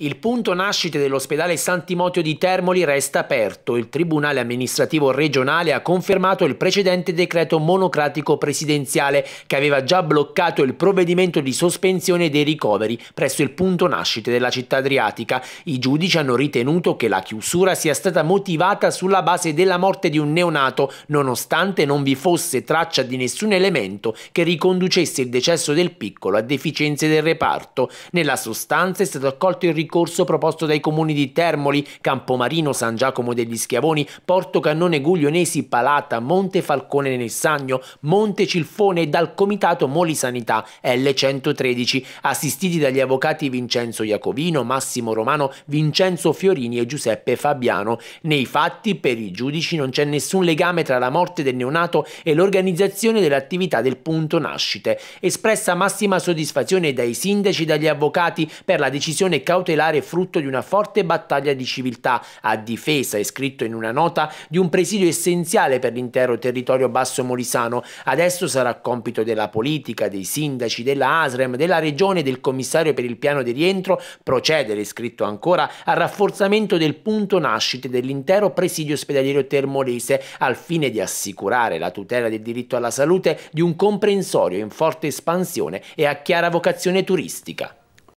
Il punto nascite dell'ospedale San Timoteo di Termoli resta aperto. Il Tribunale amministrativo regionale ha confermato il precedente decreto monocratico presidenziale che aveva già bloccato il provvedimento di sospensione dei ricoveri presso il punto nascite della città adriatica. I giudici hanno ritenuto che la chiusura sia stata motivata sulla base della morte di un neonato, nonostante non vi fosse traccia di nessun elemento che riconducesse il decesso del piccolo a deficienze del reparto. Nella sostanza è stato accolto il ricorso ricorso proposto dai comuni di Termoli, Campomarino, San Giacomo degli Schiavoni, Porto Cannone Guglionesi, Palata, Monte Falcone Nessagno, Monte Cilfone e dal Comitato Moli Sanità L113, assistiti dagli avvocati Vincenzo Iacovino, Massimo Romano, Vincenzo Fiorini e Giuseppe Fabiano. Nei fatti, per i giudici non c'è nessun legame tra la morte del neonato e l'organizzazione dell'attività del punto nascite. Espressa massima soddisfazione dai sindaci e dagli avvocati per la decisione cautelare tutelare frutto di una forte battaglia di civiltà a difesa, è scritto in una nota, di un presidio essenziale per l'intero territorio basso molisano. Adesso sarà compito della politica, dei sindaci, della ASREM, della regione e del commissario per il piano di rientro procedere, scritto ancora, al rafforzamento del punto nascite dell'intero presidio ospedaliero termolese al fine di assicurare la tutela del diritto alla salute di un comprensorio in forte espansione e a chiara vocazione turistica.